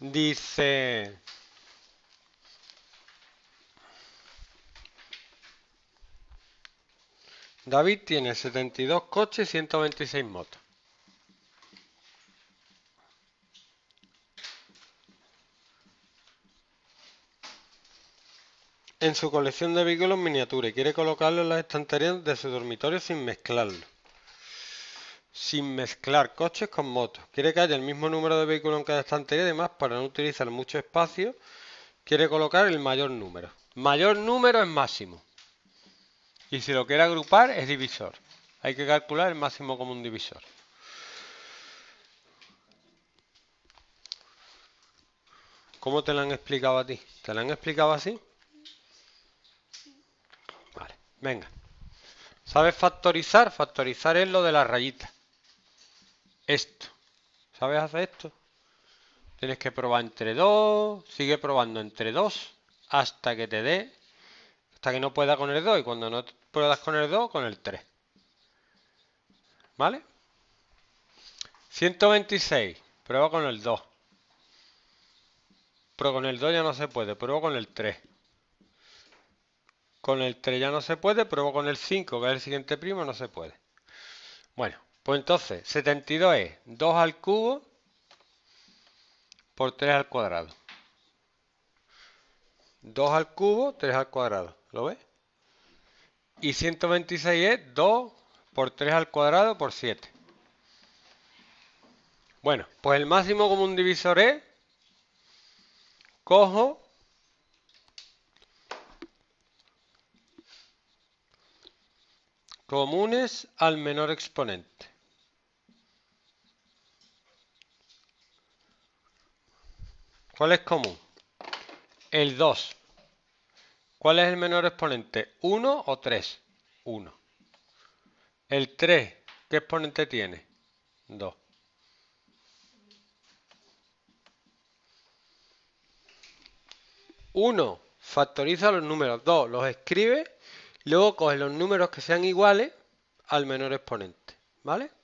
Dice... David tiene 72 coches y 126 motos. En su colección de vehículos miniatura y quiere colocarlo en las estanterías de su dormitorio sin mezclarlo sin mezclar coches con motos. Quiere que haya el mismo número de vehículos en cada estantería, además, para no utilizar mucho espacio, quiere colocar el mayor número. Mayor número es máximo. Y si lo quiere agrupar, es divisor. Hay que calcular el máximo como un divisor. ¿Cómo te lo han explicado a ti? ¿Te lo han explicado así? Vale, venga. ¿Sabes factorizar? Factorizar es lo de las rayitas esto. ¿Sabes hacer esto? Tienes que probar entre 2. sigue probando entre 2. hasta que te dé, hasta que no pueda con el 2 y cuando no puedas con el 2, con el 3. ¿Vale? 126, prueba con el 2. Pero con el 2 ya no se puede, prueba con el 3. Con el 3 ya no se puede, prueba con el 5, que es el siguiente primo, no se puede. Bueno, pues entonces, 72 es 2 al cubo por 3 al cuadrado. 2 al cubo, 3 al cuadrado. ¿Lo ves? Y 126 es 2 por 3 al cuadrado por 7. Bueno, pues el máximo común divisor es, cojo comunes al menor exponente. ¿Cuál es común? El 2. ¿Cuál es el menor exponente? ¿1 o 3? 1. El 3, ¿qué exponente tiene? 2. 1 factoriza los números. 2, los escribe. Luego coge los números que sean iguales al menor exponente. ¿Vale?